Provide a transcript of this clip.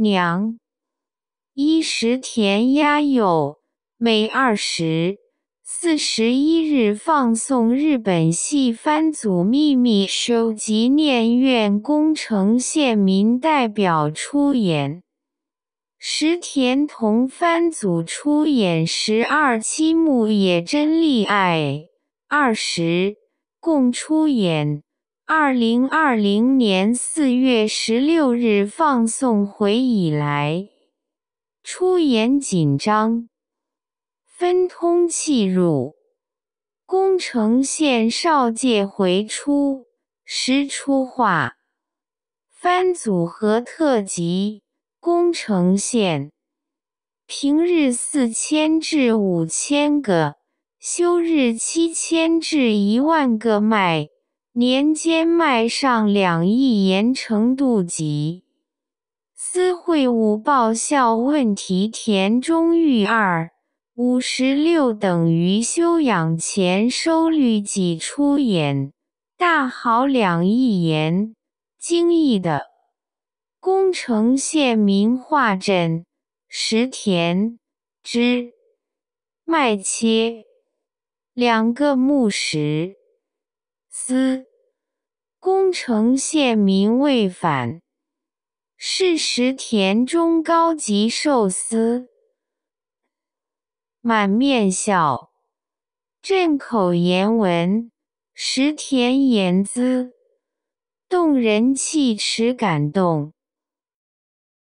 娘一石田鸭有每二十四十一日放送日本系番组秘密收集念院宫城县民代表出演，石田同番组出演十二期目野真利爱二十共出演。二零二零年四月十六日放送回以来，出言紧张，分通气入，宫城县少界回出时出话，番组合特辑，宫城县平日四千至五千个，休日七千至一万个卖。年间卖上两亿盐成度籍私会务报效问题，田中裕二五十六等于修养前收率几出演大好两亿盐精益的宫城县民化镇石田之麦切两个木石司。城县民未返，是食田中高级寿司，满面笑，镇口言文，石田言姿，动人气持感动。